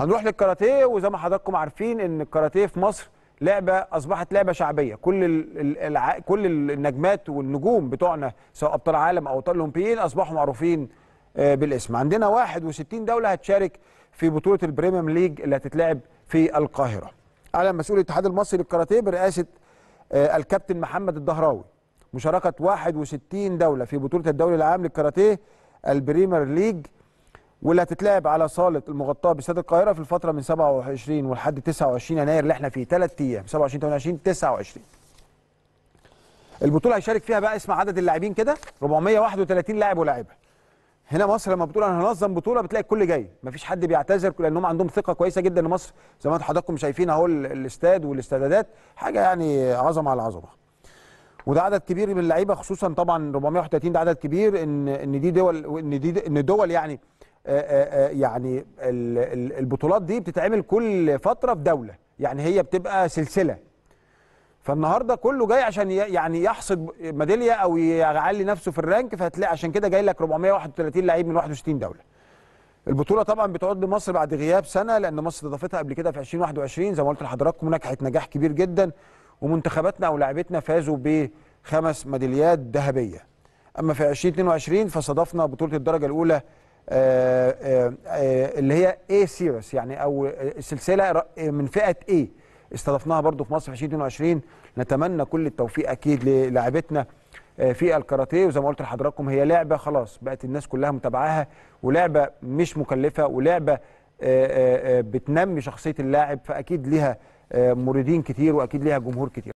هنروح للكاراتيه وزي ما حضراتكم عارفين ان الكاراتيه في مصر لعبه اصبحت لعبه شعبيه كل الع... كل النجمات والنجوم بتوعنا سواء ابطال عالم او ابطال اولمبيين اصبحوا معروفين آه، بالاسم عندنا 61 دوله هتشارك في بطوله البريميوم ليج اللي هتتلعب في القاهره اعلن مسؤول الاتحاد المصري للكاراتيه برئاسه آه، الكابتن محمد الدهراوي مشاركه 61 دوله في بطوله الدوري العام للكاراتيه البريمير ليج واللي هتتلعب على صاله المغطاه باستاد القاهره في الفتره من 27 ولحد 29 يناير اللي احنا فيه ثلاث ايام 27 28 29 البطوله هيشارك فيها بقى اسم عدد اللاعبين كده 431 لاعب ولاعيبه هنا مصر لما بتقول انا هنظم بطوله بتلاقي الكل جاي مفيش حد بيعتذر لانهم عندهم ثقه كويسه جدا ان مصر زي ما حضراتكم شايفين اهو الاستاد والاستادات حاجه يعني عظمه على عظمه وده عدد كبير من اللعيبه خصوصا طبعا 431 ده عدد كبير ان ان دي دول ان دي ان دول يعني آه، آه، آه، يعني البطولات دي بتتعمل كل فتره في دوله يعني هي بتبقى سلسله فالنهارده كله جاي عشان يعني يحصد ميداليه او يعلي نفسه في الرانك فهتلاقي عشان كده جاي لك 431 لعيب من 61 دوله البطوله طبعا بتعود لمصر بعد غياب سنه لان مصر استضافتها قبل كده في 2021 زي ما قلت لحضراتكم نجحت نجاح كبير جدا ومنتخباتنا او لاعبتنا فازوا بخمس ميداليات ذهبيه اما في 2022 فصادفنا بطوله الدرجه الاولى آه، آه، آه، اللي هي A سيريس يعني او سلسله من فئه A استضفناها برضو في مصر في 2022 نتمنى كل التوفيق اكيد للاعبتنا في الكاراتيه وزي ما قلت لحضراتكم هي لعبه خلاص بقت الناس كلها متابعاها ولعبه مش مكلفه ولعبه بتنمي شخصيه اللاعب فاكيد ليها مريدين كتير واكيد ليها جمهور كتير